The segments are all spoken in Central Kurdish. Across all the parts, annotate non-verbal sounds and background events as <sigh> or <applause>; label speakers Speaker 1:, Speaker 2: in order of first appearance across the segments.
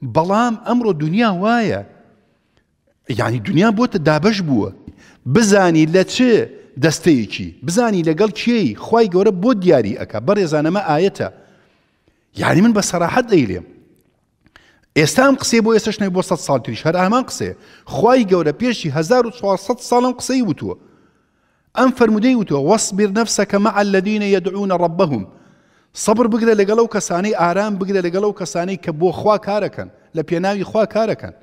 Speaker 1: بەڵام ئەمڕۆ دنیا وایە یعنی دنیا بۆتە دابش بووە بزانی لە چه دەستەیەکی بزانی لەگەڵ کێی خی گەورە بۆ دیاری ئەکا بەڕێزانەمە ئاەتە یعنی من بە سەراحەت دەیلێم ئێستا ئەم قسێ بۆ ئێستش نەی بۆ سە ساڵ تریش هەر ئامان قسێ خی گەورە پێشی 1400 ساڵم قسەی وتووە ئەم فرمودەی وتوە وەسبیر نفسەکە مە الذيینە یدعونە ڕبەهم سەبر بگرە لەگەڵ و کەسانی ئارام بگرە لەگەڵ و کەسانی کە بۆ خوا کارەکەن لە پێناوی خوا کارەکەن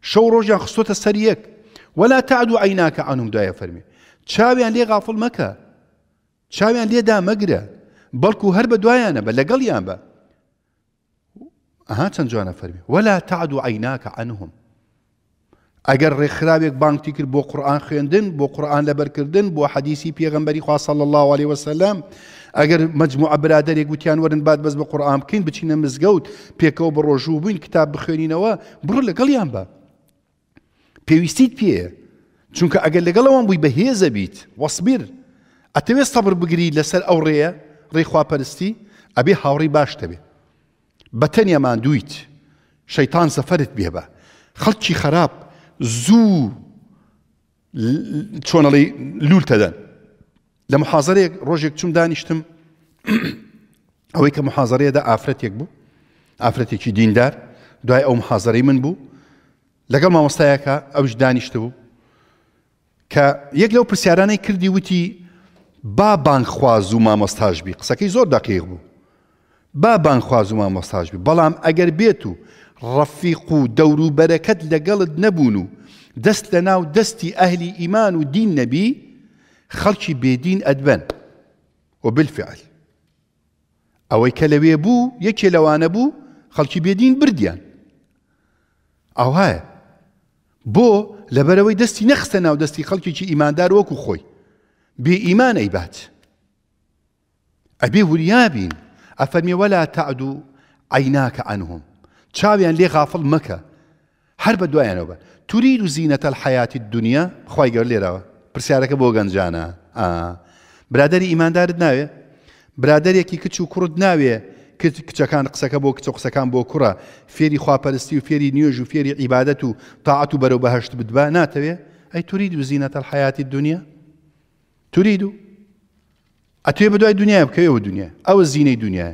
Speaker 1: شەو ڕۆژیان خستۆتە سەر یەک وەلا تعد و عیناکە ئانوم دوایە فەرمی چاویان لێ غافڵ مەکە چاویان لێدا مەگرە بەڵکو هەر بە دوایانە بە لەگەڵیان بە ئەها چەند جوانە فەرمی وەلا تعد و عیناکە ئەنهم ئەگەر ڕێکخراوێک بانکتی کرد بۆ قورآان خوێندن بۆ قورآان لەبەرکردن بۆ حەدیسی پێغمبەری خواصل الله عليه وسلم ئەگەر مجموع ئەبرادێک گوتیان ورن بعد بەس بە قورآان بکەین بچینە مزگەوت پێکەوە بە ڕۆژوو بووین کتاب بخوێنینەوە بڕ لەگەڵیان بە پێویستیت پێە چونکە ئەگەر لەگەڵەوەم بووی بەهێزە بیت وەسبیر ئەتەوێت سەبر بگری لەسەر ئەو ڕێە ڕێخواپەرستی ئەبێ هاوڕی باش دەبێ بە تەنیەمان دویت شەیتان سەفرت بێبە خەڵکی خراپ زوو چۆنەڵی لولتەدەن لە محازەرێک ڕۆژێک چوم دانیشتم <clears throat> ئەوەی کە محازەرەیەدا ئافرەتێک بوو ئافرەتێکی دیندار دوای ئەو محازەرەی من بوو لەگەڵ مامۆستایەکە ئەوش دانیشت بوو کە یەک لەو پرسیارانەی کردی وتی با بانخواز و مامۆستاژبی قسەکەی زۆر دەقیق بوو با بانخواز و مامۆستاژبی بەڵام ئەگەر بێت و ڕەفیق و دەوروبەرەکەت لەگەڵت نەبوون و دەست لە ناو دەستی ئەهلی ئیمان و دین نەبی خەڵکی بێدین ئەدبەن و بالفعل ئەوەی کە لەوێ بوو یەکێ لەوانە بوو خەڵکی بێدین بردیان ئەو هەیە بۆ لەبەرەوەی دەستی نەخستە ناو دەستی خەڵکیی ئیماندار وەکو خۆی بێ ئیمان ئەیبات ئەبێ وریابین ئەفەرمی وەلا تعدو عیناکە عنهم چاویان لێ غافڵ مەکە هەر بە دوایانەوە بە تورید و زیینەتە حیاتی دنیا خۆیگەر لێرەوە پرسیارەکە بۆ گەنجانە برادری ئیماندارت ناوێ برادێکی کچ و کوڕت ناوێ کچەکان قسەکە بۆ کچە قسەکان بۆ کوڕە فێری خواپەرستی و فێری نوێژ و فێری عیبادەت و تاعات و بەرەو بەهشت بدبا ناتەوێ ئەی تورید و زیینەتە حیاتی دنیا تورید و ئەتوێ بەدوای دنیا بکەوێ و دنیا ئەوە زیینەی دنیاە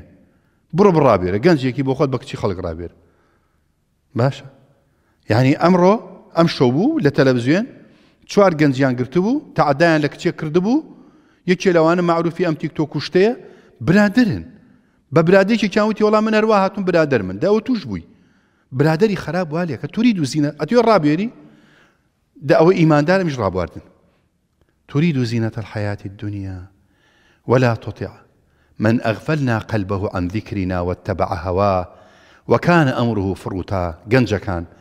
Speaker 1: بڕ بڕابێرە گەنجێکی بۆ خۆت بە کچی خەڵک ڕابێرە باشا يعني ئەمڕۆ ئەم شەو بوو لە تەلەڤزیێن چوار گەنجیان لك تەعادایان كردبو يكي لو أنا معروف في أم تيك توك کوشتەیە برادرن بە برادێکی والله من هەروە هاتون برادر من داوە توش بووی برادری خراب والێ کە توری دوزینە ئەتوێ إيمان دا مش ئیماندارمیش ڕابواردن تريد زينة الحياة الدنيا ولا تطع من أغفلنا قلبه عن ذكرنا واتبع هواه وكان أمره فروتا كان